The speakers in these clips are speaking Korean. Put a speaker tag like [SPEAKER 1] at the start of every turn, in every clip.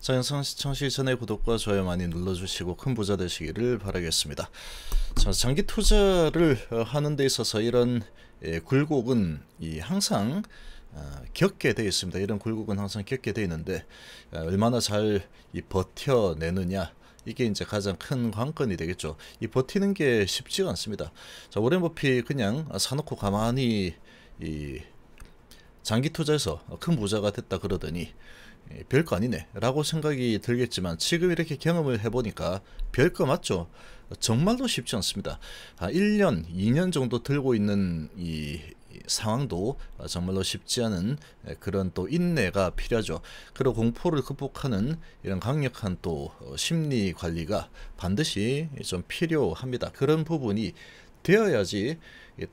[SPEAKER 1] 장영선 시청시 전에 구독과 좋아요 많이 눌러주시고 큰 부자 되시기를 바라겠습니다. 자, 장기 투자를 어, 하는 데 있어서 이런 예, 굴곡은 항상 아, 겪게 되어 있습니다. 이런 굴곡은 항상 겪게 되어 있는데 아, 얼마나 잘 버텨내느냐 이게 이제 가장 큰 관건이 되겠죠. 이 버티는 게 쉽지가 않습니다. 자, 오렌 버핏 그냥 사놓고 가만히 이 장기 투자에서 큰 부자가 됐다 그러더니 예, 별거 아니네 라고 생각이 들겠지만 지금 이렇게 경험을 해보니까 별거 맞죠 정말로 쉽지 않습니다 1년 아, 2년 정도 들고 있는 이 상황도 정말로 쉽지 않은 예, 그런 또 인내가 필요하죠. 그리고 공포를 극복하는 이런 강력한 또 어, 심리 관리가 반드시 좀 필요합니다. 그런 부분이 되어야지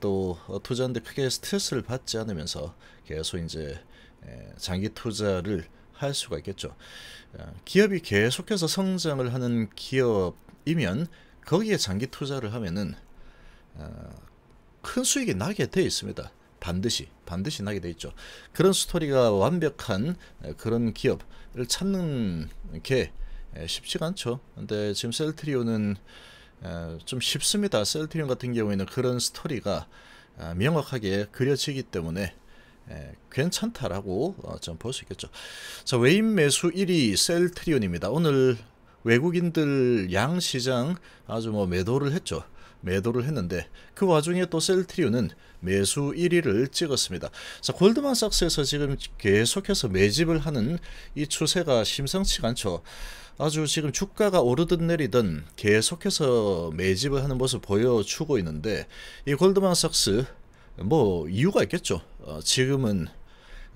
[SPEAKER 1] 또 어, 투자인데 크게 스트레스를 받지 않으면서 계속 이제 예, 장기 투자를 할 수가 있겠죠. 어, 기업이 계속해서 성장을 하는 기업이면 거기에 장기 투자를 하면은 어, 큰 수익이 나게 돼 있습니다. 반드시 반드시 나게 돼 있죠. 그런 스토리가 완벽한 어, 그런 기업을 찾는 게 쉽지가 않죠. 근데 지금 셀트리온은 좀 쉽습니다. 셀트리온 같은 경우에는 그런 스토리가 아, 명확하게 그려지기 때문에 예, 괜찮다라고 어, 좀볼 수 있겠죠. 자, 외인 매수 1위 셀트리온입니다. 오늘 외국인들 양 시장 아주 뭐 매도를 했죠. 매도를 했는데 그 와중에 또 셀트리온은 매수 1위를 찍었습니다. 자, 골드만삭스에서 지금 계속해서 매집을 하는 이 추세가 심상치가 않죠. 아주 지금 주가가 오르든 내리든 계속해서 매집을 하는 모습 보여주고 있는데 이 골드만삭스 뭐 이유가 있겠죠. 어, 지금은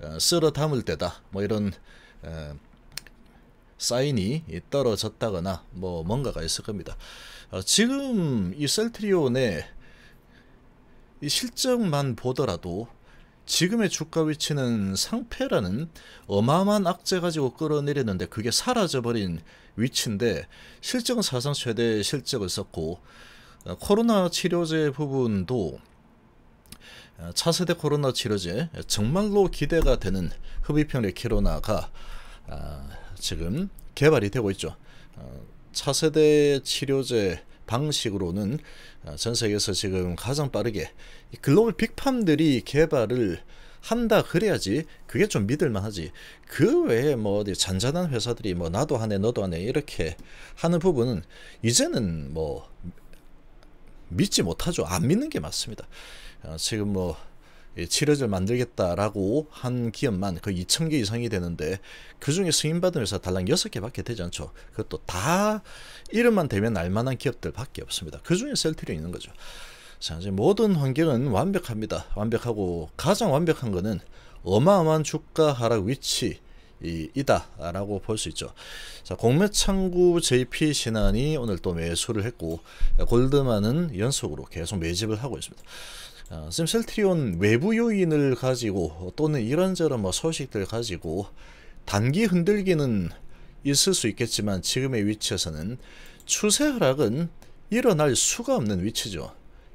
[SPEAKER 1] 어, 쓸어 담을 때다. 뭐 이런 어, 사인이 떨어졌다거나 뭐 뭔가가 있을 겁니다. 어, 지금 이 셀트리온의 이 실적만 보더라도 지금의 주가 위치는 상패라는 어마어마한 악재 가지고 끌어내렸는데 그게 사라져버린 위치인데 실적은 사상 최대 실적을 썼고 어, 코로나 치료제 부분도 차세대 코로나 치료제 정말로 기대가 되는 흡입형 레키로나가 아, 지금 개발이 되고 있죠. 어, 차세대 치료제 방식으로는 아, 전 세계에서 지금 가장 빠르게 글로벌 빅팜들이 개발을 한다 그래야지 그게 좀 믿을만하지 그 외에 뭐 어디 잔잔한 회사들이 뭐 나도 하네 너도 하네 이렇게 하는 부분은 이제는 뭐 믿지 못하죠 안 믿는 게 맞습니다 어, 지금 뭐 치료제를 만들겠다라고 한 기업만 거의 2 0개 이상이 되는데 그 중에 승인받은 회사 달랑 6개밖에 되지 않죠. 그것도 다 이름만 되면 알만한 기업들밖에 없습니다. 그 중에 셀트리온 있는 거죠. 자, 이제 모든 환경은 완벽합니다. 완벽하고 가장 완벽한 거는 어마어마한 주가 하락 위치 이다라고 볼 수 있죠. 자, 공매창구 JP 신한이 오늘 또 매수를 했고 골드만은 연속으로 계속 매집을 하고 있습니다. 어, 셀트리온 외부 요인을 가지고 또는 이런저런 뭐 소식들 가지고 단기 흔들기는 있을 수 있겠지만 지금의 위치에서는 추세 하락은 일어날 수가 없는 위치죠.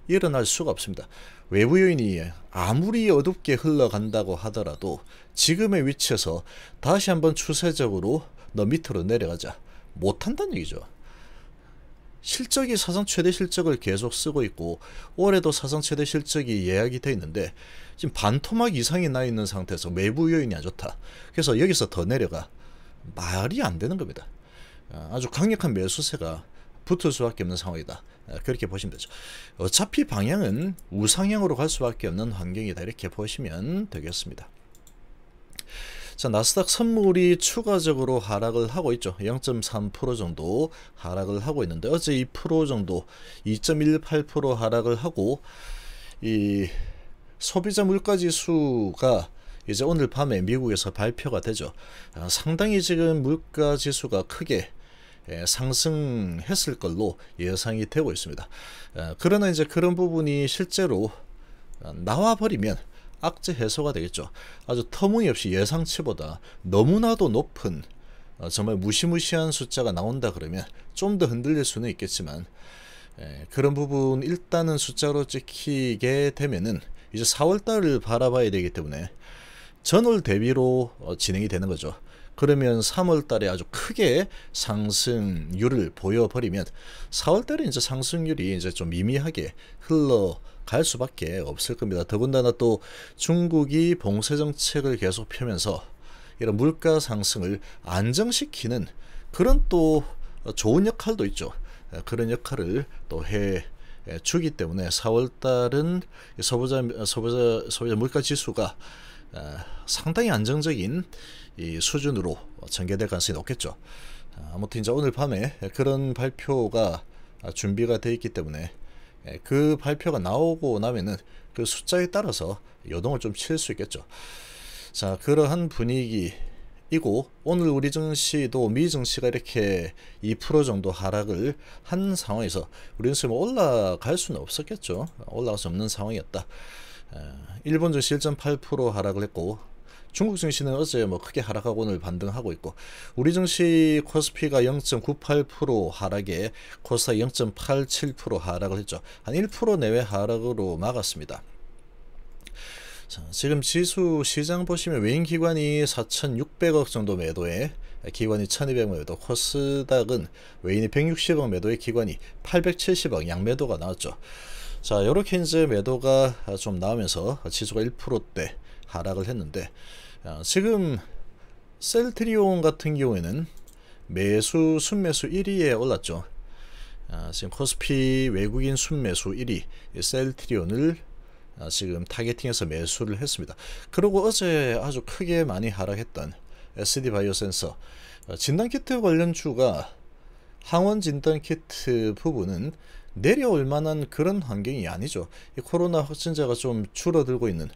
[SPEAKER 1] 일어날 수가 없습니다. 외부 요인이 아무리 어둡게 흘러간다고 하더라도 지금의 위치에서 다시 한번 추세적으로 너 밑으로 내려가자 못한다는 얘기죠. 실적이 사상 최대 실적을 계속 쓰고 있고 올해도 사상 최대 실적이 예약이 돼 있는데 지금 반토막 이상이 나 있는 상태에서 외부 요인이 안 좋다. 그래서 여기서 더 내려가 말이 안 되는 겁니다. 아, 아주 강력한 매수세가 붙을 수밖에 없는 상황이다. 아, 그렇게 보시면 되죠. 어차피 방향은 우상향으로 갈 수밖에 없는 환경이다. 이렇게 보시면 되겠습니다. 자, 나스닥 선물이 추가적으로 하락을 하고 있죠. 0.3% 정도 하락을 하고 있는데 어제 2% 정도 2.18% 하락을 하고 이 소비자 물가지수가 이제 오늘 밤에 미국에서 발표가 되죠. 아, 상당히 지금 물가지수가 크게 예, 상승했을 걸로 예상이 되고 있습니다. 아, 그러나 이제 그런 부분이 실제로 아, 나와버리면 악재 해소가 되겠죠. 아주 터무니없이 예상치보다 너무나도 높은 어, 정말 무시무시한 숫자가 나온다 그러면 좀 더 흔들릴 수는 있겠지만 그런 부분 일단은 숫자로 찍히게 되면은 이제 4월달을 바라봐야 되기 때문에 전월 대비로 어, 진행이 되는 거죠. 그러면 3월달에 아주 크게 상승률을 보여버리면 4월달에 이제 상승률이 이제 좀 미미하게 흘러 갈 수밖에 없을 겁니다. 더군다나 또 중국이 봉쇄 정책을 계속 펴면서 이런 물가 상승을 안정시키는 그런 또 좋은 역할도 있죠. 그런 역할을 또 해 주기 때문에 4월 달은 소비자 소비자 소비자 물가 지수가 어, 상당히 안정적인 이 수준으로 전개될 가능성이 높겠죠. 아무튼 이제 오늘 밤에 그런 발표가 준비가 돼 있기 때문에 예, 그 발표가 나오고 나면은 그 숫자에 따라서 요동을 좀 칠 수 있겠죠. 자, 그러한 분위기이고 오늘 우리 증시도 미 증시가 이렇게 2% 정도 하락을 한 상황에서 우리는 지금 올라갈 수는 없었겠죠. 올라갈 수 없는 상황이었다. 어, 일본 증시 1.8% 하락을 했고 중국 증시는 어제 뭐 크게 하락하고 오늘 반등하고 있고 우리 증시 코스피가 0.98% 하락에 코스닥 0.87% 하락을 했죠. 한 1% 내외 하락으로 막았습니다. 자, 지금 지수 시장 보시면 외인 기관이 4,600억 정도 매도에 기관이 1,200억 매도, 코스닥은 외인이 160억 매도에 기관이 870억 양매도가 나왔죠. 자, 이렇게 이제 매도가 좀 나오면서 지수가 1%대 하락을 했는데 아, 지금 셀트리온 같은 경우에는 매수 순매수 1위에 올랐죠. 아, 지금 코스피 외국인 순매수 1위 셀트리온을 아, 지금 타겟팅해서 매수를 했습니다. 그리고 어제 아주 크게 많이 하락했던 SD 바이오 센서 진단키트 관련주가 항원 진단키트 부분은 내려올 만한 그런 환경이 아니죠. 코로나 확진자가 좀 줄어들고 있는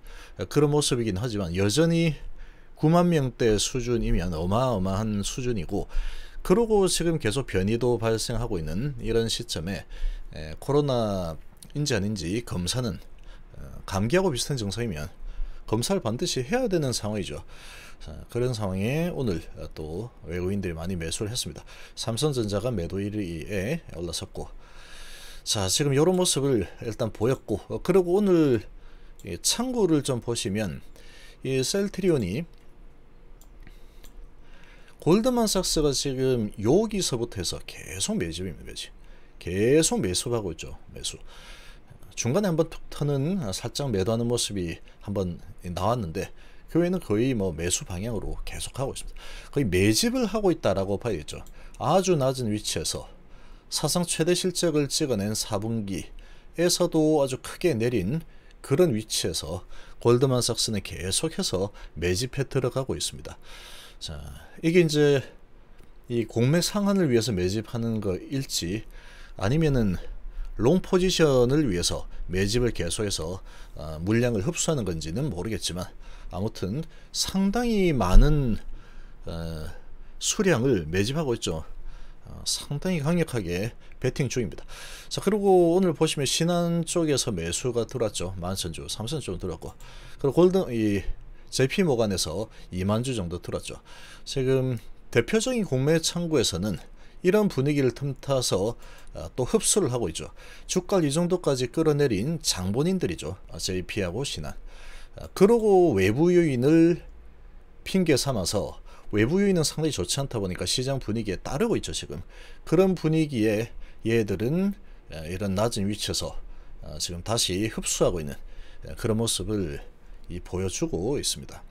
[SPEAKER 1] 그런 모습이긴 하지만 여전히 9만 명대 수준이면 어마어마한 수준이고 그러고 지금 계속 변이도 발생하고 있는 이런 시점에 코로나인지 아닌지 검사는 어, 감기하고 비슷한 증상이면 검사를 반드시 해야 되는 상황이죠. 그런 상황에 오늘 어, 또 외국인들이 많이 매수를 했습니다. 삼성전자가 매도 1위에 올라섰고 자 지금 이런 모습을 일단 보였고 어, 그리고 오늘 창구를 좀 보시면 이 셀트리온이 골드만삭스가 지금 여기서부터 해서 계속 매집입니다 매집 계속 매수하고 있죠 매수 중간에 한번 툭 터는 아, 살짝 매도하는 모습이 한번 나왔는데 그 외에는 거의 뭐 매수 방향으로 계속하고 있습니다. 거의 매집을 하고 있다라고 봐야겠죠. 아주 낮은 위치에서 사상 최대 실적을 찍어낸 4분기에서도 아주 크게 내린 그런 위치에서 골드만삭스는 계속해서 매집해 들어가고 있습니다. 자, 이게 이제 이 공매 상한을 위해서 매집하는 거일지 아니면은 롱 포지션을 위해서 매집을 계속해서 아, 물량을 흡수하는 건지는 모르겠지만 아무튼 상당히 많은 어, 수량을 매집하고 있죠. 어, 상당히 강력하게 베팅 중입니다. 자 그리고 오늘 보시면 신한 쪽에서 매수가 들어왔죠. 만천주, 삼천주 들어왔고 그리고 골든 이 JP 모간에서 2만 주 정도 들었죠. 지금 대표적인 공매 창구에서는 이런 분위기를 틈타서 어, 또 흡수를 하고 있죠. 주가를 이 정도까지 끌어내린 장본인들이죠. JP하고 아, 신한. 어, 그러고 외부 요인을 핑계 삼아서 외부 유인은 상당히 좋지 않다 보니까 시장 분위기에 따르고 있죠 지금 그런 분위기에 얘들은 이런 낮은 위치에서 어, 지금 다시 흡수하고 있는 그런 모습을 보여주고 있습니다.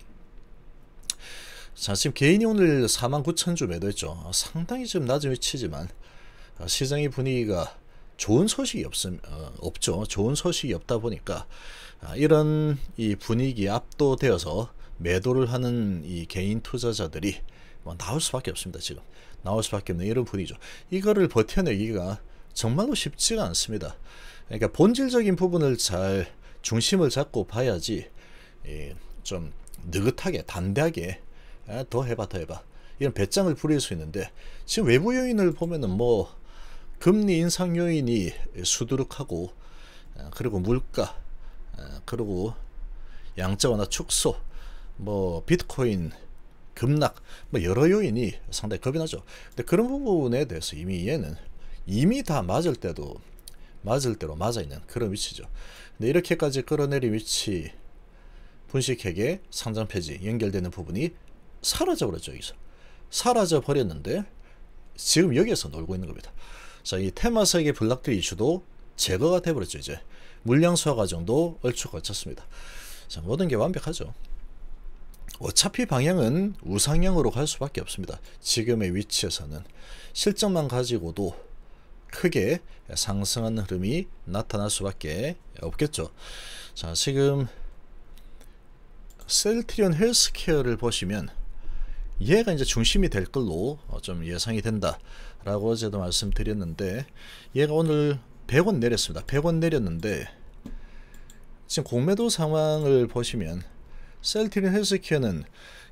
[SPEAKER 1] 자 지금 개인이 오늘 49,000주 매도했죠. 상당히 지금 낮은 위치지만 어, 시장의 분위기가 좋은 소식이 없음, 어, 없죠. 좋은 소식이 없다 보니까 아, 이런 이 분위기 압도되어서 매도를 하는 이 개인 투자자들이 뭐 나올 수밖에 없습니다. 지금 나올 수밖에 없는 이런 분위죠 이거를 버텨내기가 정말로 쉽지가 않습니다. 그러니까 본질적인 부분을 잘 중심을 잡고 봐야지 예, 좀 느긋하게 단대하게 아, 더 해봐 더 해봐 이런 배짱을 부릴 수 있는데 지금 외부 요인을 보면은 뭐 금리 인상 요인이 수두룩하고 아, 그리고 물가 아, 그리고 양자 완화 축소 뭐 비트코인 급락 뭐 여러 요인이 상당히 겁이 나죠. 근데 그런 부분에 대해서 이미 얘는 이미 다 맞을 때도 맞을 대로 맞아 있는 그런 위치죠. 근데 이렇게까지 끌어내린 위치 분식회계 상장 폐지 연결되는 부분이 사라져 버렸죠 여기서 사라져 버렸는데 지금 여기에서 놀고 있는 겁니다. 자, 이테마사에 블락드 이슈도 제거가 돼버렸죠 이제 물량 소화 과정도 얼추 거쳤습니다. 자, 모든 게 완벽하죠. 어차피 방향은 우상향으로 갈 수밖에 없습니다. 지금의 위치에서는 실적만 가지고도 크게 상승하는 흐름이 나타날 수밖에 없겠죠. 자 지금 셀트리온 헬스케어를 보시면 얘가 이제 중심이 될 걸로 어, 좀 예상이 된다라고 어제도 말씀드렸는데 얘가 오늘 100원 내렸습니다. 100원 내렸는데 지금 공매도 상황을 보시면 셀틴 헬스케어는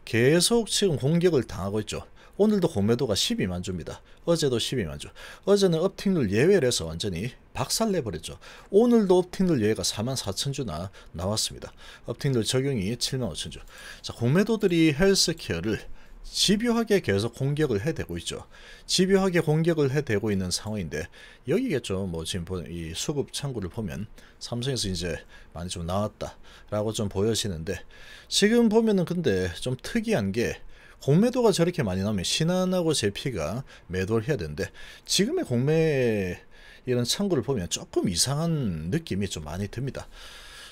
[SPEAKER 1] 계속 지금 공격을 당하고 있죠. 오늘도 공매도가 12만 주입니다. 어제도 12만 주. 어제는 업팅률 예외를 해서 완전히 박살내버렸죠. 오늘도 업팅률 예외가 4만 4천 주나 나왔습니다. 업팅률 적용이 7만 5천 주. 자, 공매도들이 헬스케어를 집요하게 계속 공격을 해대고 있죠. 집요하게 공격을 해대고 있는 상황인데 여기겠죠. 뭐 지금 이 수급 창구를 보면 삼성에서 이제 많이 좀 나왔다라고 좀 보여지는데 지금 보면은 근데 좀 특이한 게 공매도가 저렇게 많이 나오면 신한하고 제피가 매도를 해야 되는데 지금의 공매 이런 창구를 보면 조금 이상한 느낌이 좀 많이 듭니다.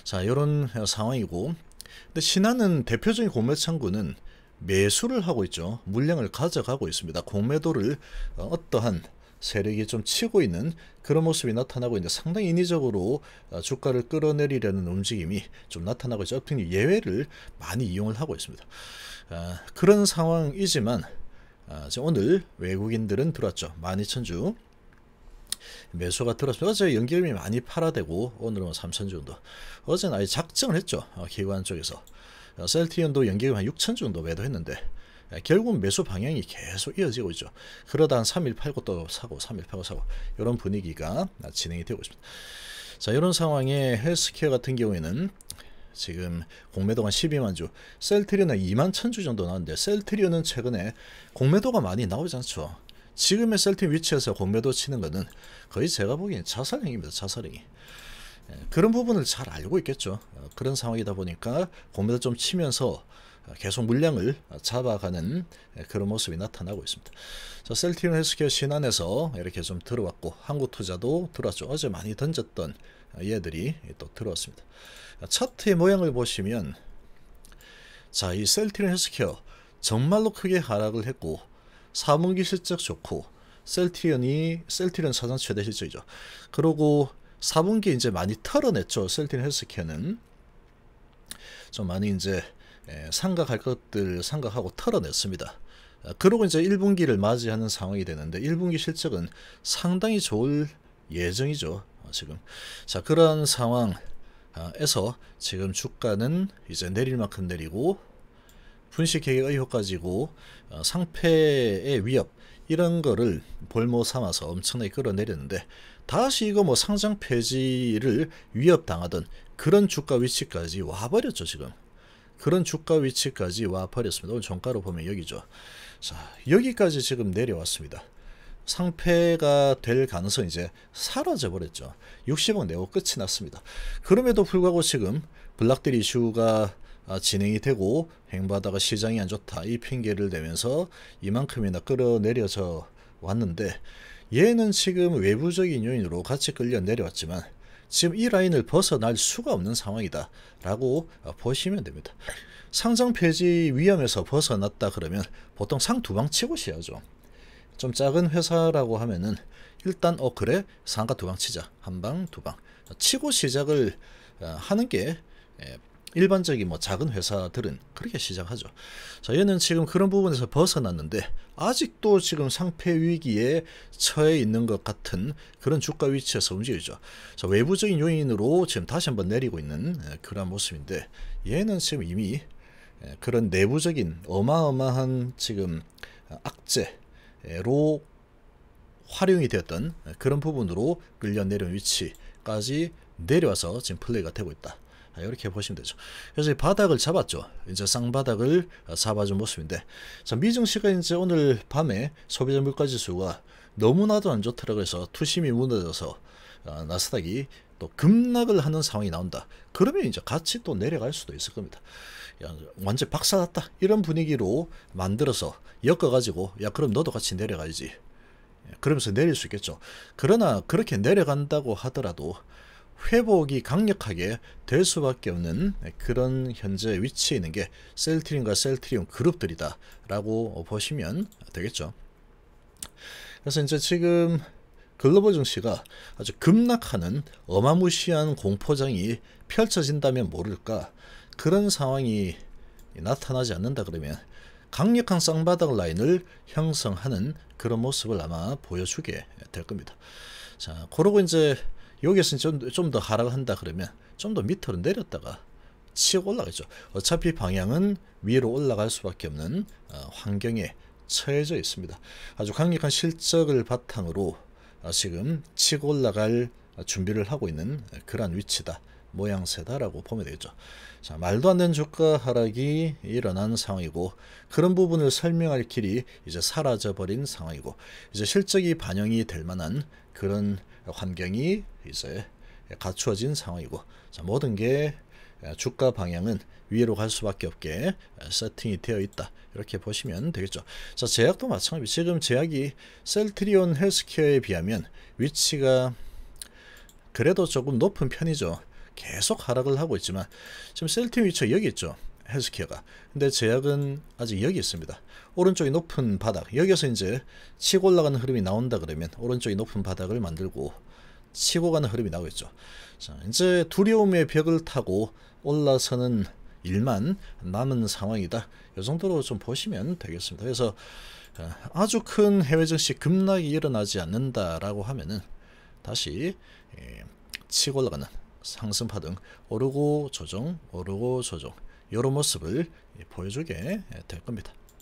[SPEAKER 1] 자 이런 상황이고 근데 신한은 대표적인 공매 창구는 매수를 하고 있죠. 물량을 가져가고 있습니다. 공매도를 어, 어떠한 세력이 좀 치고 있는 그런 모습이 나타나고 있는데 상당히 인위적으로 어, 주가를 끌어내리려는 움직임이 좀 나타나고 있죠. 어떻게 예외를 많이 이용을 하고 있습니다. 아, 그런 상황이지만 아, 오늘 외국인들은 들어왔죠. 12,000주 매수가 들어왔습니다 어제 연결이 많이 팔아대고 오늘은 3,000주 정도. 어제는 아예 작정을 했죠. 어, 기관 쪽에서. 어, 셀트리온도 연기금 한 6천 정도 매도했는데 결국 은 매수 방향이 계속 이어지고 있죠. 그러다 한 3일 팔고 또 사고 3일 팔고 사고 이런 분위기가 아, 진행이 되고 있습니다. 자 이런 상황에 헬스케어 같은 경우에는 지금 공매도가 12만 주, 셀트리온은 2만 천 주 정도 나왔는데 셀트리온은 최근에 공매도가 많이 나오지 않죠. 지금의 셀트리 온 위치에서 공매도 치는 것은 거의 제가 보기엔 자살행위입니다. 자살행위. 그런 부분을 잘 알고 있겠죠. 어, 그런 상황이다 보니까 공매도 좀 치면서 어, 계속 물량을 잡아가는 그런 모습이 나타나고 있습니다. 자, 셀티온 헬스케어 신안에서 이렇게 좀 들어왔고 한국 투자도 들어왔죠. 어제 많이 던졌던 얘들이 어, 또 들어왔습니다. 차트의 모양을 보시면 자, 이 셀티온 헬스케어 정말로 크게 하락을 했고 3분기 실적 좋고 셀티온이 셀티온 사상 최대 실적이죠. 그러고 4분기 이제 많이 털어냈죠. 셀틴 헬스케는 좀 많이 이제 상각할 것들 상각하고 털어냈습니다. 아, 그러고 이제 1분기를 맞이하는 상황이 되는데 1분기 실적은 상당히 좋을 예정이죠. 어, 지금 자그런 상황에서 아, 지금 주가는 이제 내릴 만큼 내리고 분식 계획 의혹 가지고 어, 상패의 위협 이런 거를 볼모 삼아서 엄청나게 끌어내렸는데 다시 이거 뭐 상장 폐지를 위협당하던 그런 주가 위치까지 와버렸죠 지금 그런 주가 위치까지 와버렸습니다 오늘 종가로 보면 여기죠 자 여기까지 지금 내려왔습니다 상패가 될 가능성이 이제 사라져 버렸죠 60억 내고 끝이 났습니다 그럼에도 불구하고 지금 블락딜 이슈가 아, 진행이 되고 행바다가 시장이 안 좋다 이 핑계를 대면서 이만큼이나 끌어내려져 왔는데 얘는 지금 외부적인 요인으로 같이 끌려 내려왔지만 지금 이 라인을 벗어날 수가 없는 상황이다 라고 아, 보시면 됩니다. 상장 폐지 위험에서 벗어났다 그러면 보통 상 두방 치고 쉬어야죠. 좀 작은 회사라고 하면은 일단 어 그래 상가 두방 치자 한방두방 치고 시작을 아, 하는 게 예, 일반적인 뭐 작은 회사들은 그렇게 시작하죠. 자, 얘는 지금 그런 부분에서 벗어났는데 아직도 지금 상패 위기에 처해 있는 것 같은 그런 주가 위치에서 움직이죠. 자, 외부적인 요인으로 지금 다시 한번 내리고 있는 그런 모습인데 얘는 지금 이미 그런 내부적인 어마어마한 지금 악재로 활용이 되었던 그런 부분으로 끌려 내려온 위치까지 내려와서 지금 플레이가 되고 있다. 아, 이렇게 보시면 되죠. 그래서 바닥을 잡았죠. 이제 쌍바닥을 아, 잡아준 모습인데 자, 미증시가 이제 오늘 밤에 소비자 물가지수가 너무나도 안 좋더라고 해서 투심이 무너져서 아, 나스닥이 또 급락을 하는 상황이 나온다. 그러면 이제 같이 또 내려갈 수도 있을 겁니다. 완전 박살났다 이런 분위기로 만들어서 엮어가지고 야 그럼 너도 같이 내려가야지. 예, 그러면서 내릴 수 있겠죠. 그러나 그렇게 내려간다고 하더라도 회복이 강력하게 될 수밖에 없는 그런 현재 위치에 있는 게 셀트리온과 셀트리온 그룹들이다 라고 보시면 되겠죠 그래서 이제 지금 글로벌 증시가 아주 급락하는 어마무시한 공포장이 펼쳐진다면 모를까 그런 상황이 나타나지 않는다 그러면 강력한 쌍바닥 라인을 형성하는 그런 모습을 아마 보여주게 될 겁니다. 자, 그러고 이제 여기에서 좀더 하락을 한다 그러면 좀 더 밑으로 내렸다가 치고 올라가죠. 어차피 방향은 위로 올라갈 수밖에 없는 어, 환경에 처해져 있습니다. 아주 강력한 실적을 바탕으로 어, 지금 치고 올라갈 어, 준비를 하고 있는 그러한 위치다. 모양새다라고 보면 되겠죠. 자, 말도 안 되는 주가 하락이 일어난 상황이고 그런 부분을 설명할 길이 이제 사라져버린 상황이고 이제 실적이 반영이 될 만한 그런 환경이 이제 갖추어진 상황이고 자, 모든 게 주가 방향은 위로 갈 수밖에 없게 세팅이 되어 있다. 이렇게 보시면 되겠죠. 자, 제약도 마찬가지. 지금 제약이 셀트리온 헬스케어에 비하면 위치가 그래도 조금 높은 편이죠. 계속 하락을 하고 있지만 지금 셀트리온 위치가 여기 있죠. 헬스케어가. 근데 제약은 아직 여기 있습니다. 오른쪽이 높은 바닥. 여기서 이제 치고 올라가는 흐름이 나온다 그러면 오른쪽이 높은 바닥을 만들고 치고 가는 흐름이 나오겠죠. 자, 이제 두려움의 벽을 타고 올라서는 일만 남은 상황이다. 이 정도로 좀 보시면 되겠습니다. 그래서 어, 아주 큰 해외 증시 급락이 일어나지 않는다라고 하면은 다시 예, 치고 올라가는 상승파 등 오르고 조정, 오르고 조정 이런 모습을 보여주게 될 겁니다.